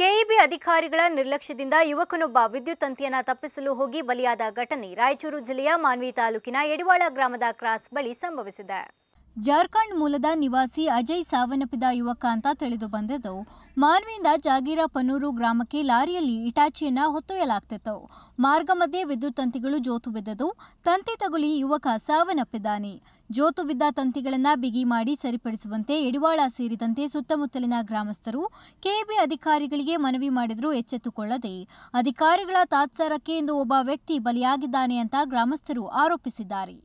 KEB ಅಧಿಕಾರಿಗಳ ನಿರ್ಲಕ್ಷ್ಯದಿಂದ ಯುವಕನೊಬ್ಬ ವಿದ್ಯುತ್ ತಂತಿಯನ್ನ ತಪ್ಪಿಸಲು ಹೋಗಿ ಬಲಿಯಾದ ಘಟನೆ ರಾಯಚೂರು ಜಿಲ್ಲೆಯ ಮಾನ್ವಿ ತಾಲೂಕಿನ ಯಡಿವಾಳ ಗ್ರಾಮದ ಕ್ರಾಸ್ ಬಳಿ ಸಂಭವಿಸಿದೆ ಜಾರ್ಖಂಡ್ ಮೂಲದ ನಿವಾಸಿ ಅಜಯ್ ಸಾವನ್ನಪ್ಪಿದ ಯುವಕ ಅಂತ ತಿಳಿದು ಬಂದಿದ್ದು ಮಾನ್ವಿಯಿಂದ ಜಾಗೀರ ಪನೂರು ಗ್ರಾಮಕ್ಕೆ ಲಾರಿಯಲ್ಲಿ ಇಟಾಚಿಯನ್ನ ಹೊತ್ತೊಯ್ಯಲಾಗ್ತಿತ್ತು ಮಾರ್ಗ ಮಧ್ಯೆ ವಿದ್ಯುತ್ ತಂತಿಗಳು ಜೋತು ಬಿದ್ದದು ತಂತಿ ತಗುಲಿ ಯುವಕ ಸಾವನ್ನಪ್ಪಿದ್ದಾನೆ ಜೋತು ಬಿದ್ದ ತಂತಿಗಳನ್ನ ಬಿಗಿ ಮಾಡಿ ಸರಿಪಡಿಸುವಂತೆ ಎಡಿವಾಳ ಸೇರಿದಂತೆ ಸುತ್ತಮುತ್ತಲಿನ ಗ್ರಾಮಸ್ಥರು ಕೆಬಿ ಅಧಿಕಾರಿಗಳಿಗೆ ಮನವಿ ಮಾಡಿದರೂ ಎಚ್ಚೆತ್ತುಕೊಳ್ಳದೆ ಅಧಿಕಾರಿಗಳ ತಾತ್ಸಾರಕ್ಕೆ ಇಂದು ಒಬ್ಬ ವ್ಯಕ್ತಿ ಬಲಿಯಾಗಿದ್ದಾನೆ ಅಂತ ಗ್ರಾಮಸ್ಥರು ಆರೋಪಿಸಿದ್ದಾರೆ